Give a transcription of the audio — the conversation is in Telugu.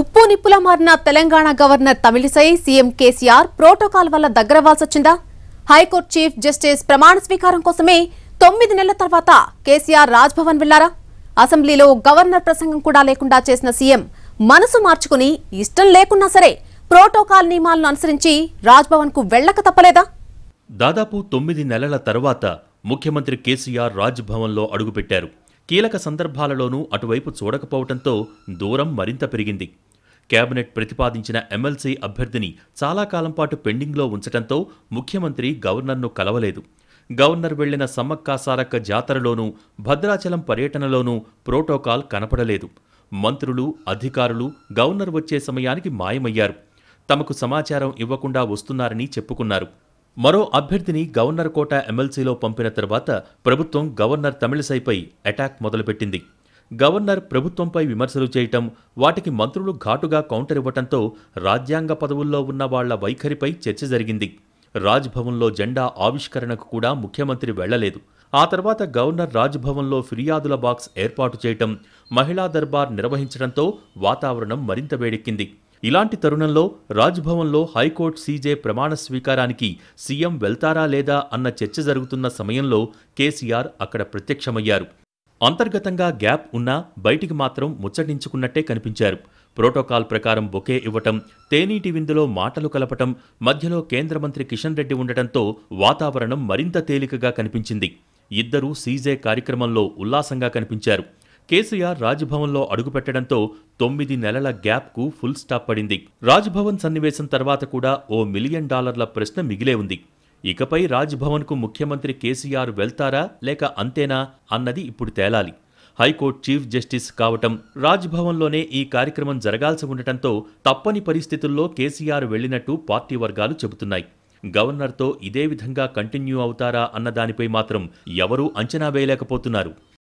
ఉప్పు నిప్పుల మారిన Telangana governor Tamilisai CM KCR protocol వల్ల వాల్సొచ్చిందా హైకోర్టు చీఫ్ జస్టిస్ ప్రమాణ స్వీకారం కోసమే తొమ్మిది నెలల తర్వాత కేసీఆర్ రాజ్భవన్ వెళ్లారా అసెంబ్లీలో గవర్నర్ ప్రసంగం కూడా లేకుండా చేసిన సీఎం మనసు మార్చుకుని ఇష్టం లేకున్నా సరే ప్రోటోకాల్ నియమాలను అనుసరించి రాజ్భవన్ కు వెళ్లక తప్పలేదా దాదాపు తొమ్మిది నెలల తర్వాత ముఖ్యమంత్రి కేసీఆర్ రాజ్భవన్లో అడుగుపెట్టారు కీలక సందర్భాలలోనూ అటువైపు చూడకపోవడంతో దూరం మరింత పెరిగింది కేబినెట్ ప్రతిపాదించిన ఎమ్మెల్సీ అభ్యర్థిని చాలా కాలం పాటు పెండింగ్లో ఉంచడంతో ముఖ్యమంత్రి గవర్నర్ను కలవలేదు గవర్నర్ వెళ్లిన సమ్మక్కాసారక్క జాతరలోనూ భద్రాచలం పర్యటనలోనూ ప్రోటోకాల్ కనపడలేదు మంత్రులు అధికారులు గవర్నర్ వచ్చే సమయానికి మాయమయ్యారు తమకు సమాచారం ఇవ్వకుండా వస్తున్నారని చెప్పుకున్నారు మరో అభ్యర్థిని గవర్నర్ కోట ఎమ్మెల్సీలో పంపిన తర్వాత ప్రభుత్వం గవర్నర్ తమిళసైపై అటాక్ మొదలుపెట్టింది గవర్నర్ ప్రభుత్వంపై విమర్శలు చేయటం వాటికి మంత్రులు ఘాటుగా కౌంటర్ ఇవ్వటంతో రాజ్యాంగ పదవుల్లో ఉన్న వాళ్ల వైఖరిపై చర్చ జరిగింది రాజ్భవన్లో జెండా ఆవిష్కరణకు కూడా ముఖ్యమంత్రి వెళ్లలేదు ఆ తర్వాత గవర్నర్ రాజ్భవన్లో ఫిర్యాదుల బాక్స్ ఏర్పాటు చేయటం మహిళా దర్బార్ నిర్వహించడంతో వాతావరణం మరింత వేడెక్కింది ఇలాంటి తరుణంలో రాజ్భవన్లో హైకోర్టు సీజే ప్రమాణ స్వీకారానికి సీఎం వెళ్తారా లేదా అన్న చర్చ జరుగుతున్న సమయంలో కేసీఆర్ అక్కడ ప్రత్యక్షమయ్యారు అంతర్గతంగా గ్యాప్ ఉన్నా బయటికి మాత్రం ముచ్చటించుకున్నట్టే కనిపించారు ప్రోటోకాల్ ప్రకారం బొకే ఇవ్వటం తేనీటి విందులో మాటలు కలపటం మధ్యలో కేంద్ర మంత్రి కిషన్ రెడ్డి ఉండటంతో వాతావరణం మరింత తేలికగా కనిపించింది ఇద్దరూ సీజే కార్యక్రమంలో ఉల్లాసంగా కనిపించారు కేసీఆర్ రాజ్భవన్లో అడుగుపెట్టడంతో తొమ్మిది నెలల గ్యాప్కు ఫుల్ స్టాప్ పడింది రాజ్భవన్ సన్నివేశం తర్వాత కూడా ఓ మిలియన్ డాలర్ల ప్రశ్న మిగిలే ఉంది ఇకపై రాజ్భవన్కు ముఖ్యమంత్రి కేసీఆర్ వెళ్తారా లేక అంతేనా అన్నది ఇప్పుడు తేలాలి హైకోర్టు చీఫ్ జస్టిస్ కావటం రాజ్భవన్లోనే ఈ కార్యక్రమం జరగాల్సి ఉండటంతో తప్పని పరిస్థితుల్లో కేసీఆర్ వెళ్లినట్టు పార్టీ వర్గాలు చెబుతున్నాయి గవర్నర్తో ఇదే విధంగా కంటిన్యూ అవుతారా అన్నదానిపై మాత్రం ఎవరూ అంచనా వేయలేకపోతున్నారు